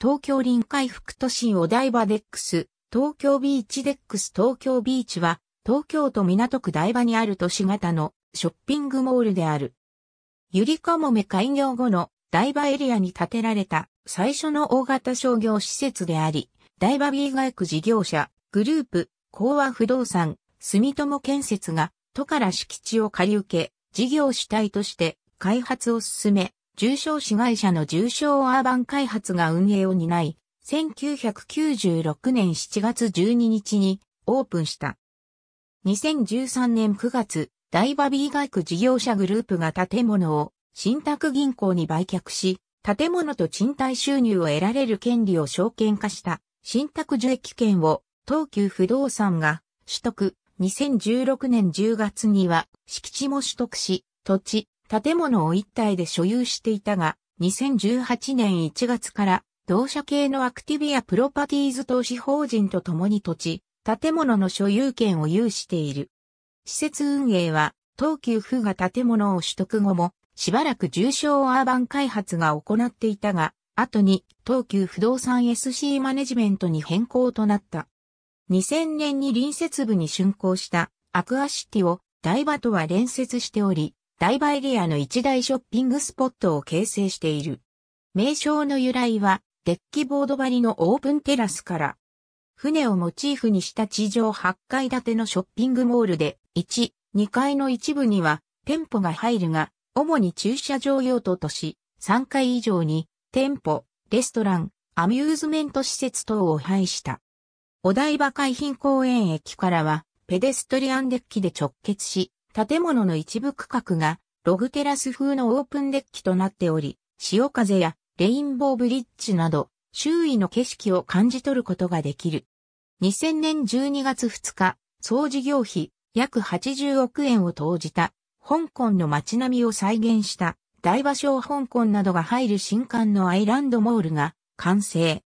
東京臨海副都心お台場デックス、東京ビーチデックス東京ビーチは、東京都港区台場にある都市型のショッピングモールである。ゆりかもめ開業後の台場エリアに建てられた最初の大型商業施設であり、台場 B 外区事業者、グループ、講和不動産、住友建設が都から敷地を借り受け、事業主体として開発を進め、重症市会社の重症アーバン開発が運営を担い、1996年7月12日にオープンした。2013年9月、大バビー外区事業者グループが建物を信託銀行に売却し、建物と賃貸収入を得られる権利を証券化した信託受益権を東急不動産が取得。2016年10月には敷地も取得し、土地、建物を一体で所有していたが、2018年1月から同社系のアクティビアプロパティーズ投資法人と共に土地、建物の所有権を有している。施設運営は、東急府が建物を取得後も、しばらく重症アーバン開発が行っていたが、後に東急不動産 SC マネジメントに変更となった。2000年に隣接部に竣工したアクアシティを台場とは連接しており、台場エリアの一大ショッピングスポットを形成している。名称の由来は、デッキボード張りのオープンテラスから、船をモチーフにした地上8階建てのショッピングモールで、1、2階の一部には店舗が入るが、主に駐車場用途とし、3階以上に店舗、レストラン、アミューズメント施設等を配した。お台場海浜公園駅からは、ペデストリアンデッキで直結し、建物の一部区画がログテラス風のオープンデッキとなっており、潮風やレインボーブリッジなど周囲の景色を感じ取ることができる。2000年12月2日、総事業費約80億円を投じた香港の街並みを再現した大場所香港などが入る新館のアイランドモールが完成。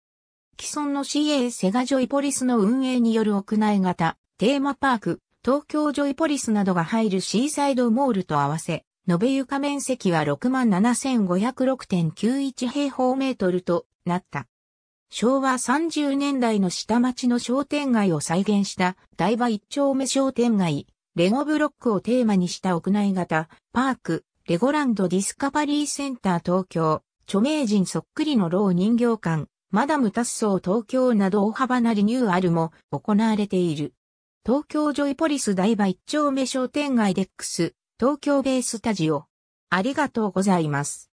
既存の CA セガジョイポリスの運営による屋内型テーマパーク東京ジョイポリスなどが入るシーサイドモールと合わせ、延べ床面積は67,506.91平方メートルとなった。昭和30年代の下町の商店街を再現した台場一丁目商店街、レゴブロックをテーマにした屋内型、パーク、レゴランドディスカバリーセンター東京、著名人そっくりの老人形館、マダムタッソー東京など大幅なリニューアルも行われている。東京ジョイポリス台場一丁目商店街デックス、東京ベースタジオ。ありがとうございます。